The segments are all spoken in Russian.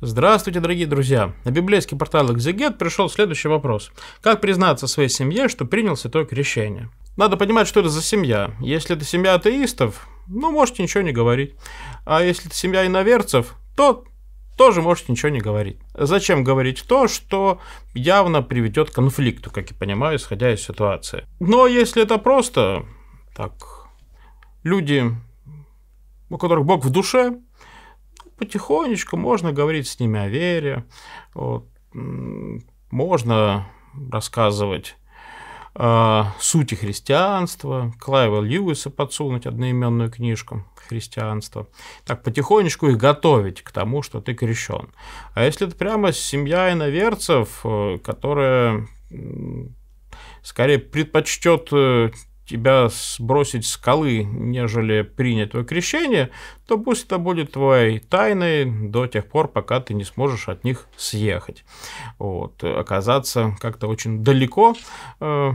Здравствуйте, дорогие друзья! На библейский портал Exeget пришел следующий вопрос. Как признаться своей семье, что принял святое крещение? Надо понимать, что это за семья. Если это семья атеистов, ну, можете ничего не говорить. А если это семья иноверцев, то тоже можете ничего не говорить. Зачем говорить то, что явно приведет к конфликту, как я понимаю, исходя из ситуации. Но если это просто так, люди, у которых Бог в душе, потихонечку можно говорить с ними о вере, вот, можно рассказывать э, сути христианства, Клайва Льюиса подсунуть одноименную книжку христианства, так потихонечку их готовить к тому, что ты крещен. А если это прямо семья иноверцев, э, которая скорее предпочтет э, тебя сбросить скалы, нежели принять твое крещение, то пусть это будет твоей тайной до тех пор, пока ты не сможешь от них съехать. Вот. Оказаться как-то очень далеко э,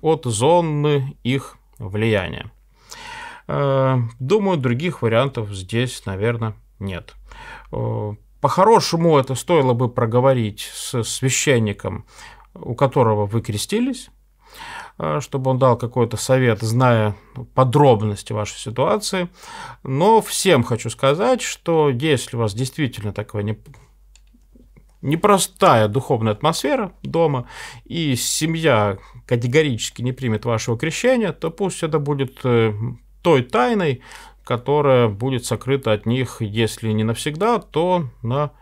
от зоны их влияния. Э, думаю, других вариантов здесь, наверное, нет. Э, по-хорошему это стоило бы проговорить с священником, у которого вы крестились, Э, чтобы он дал какой-то совет, зная подробности вашей ситуации. Но всем хочу сказать, что если у вас действительно такое не непростая духовная атмосфера дома, и семья категорически не примет вашего крещения, то пусть это будет э, той тайной, которая будет сокрыта от них, если не навсегда, то на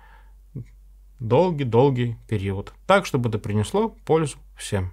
долгий-долгий период. Так, чтобы это принесло пользу всем.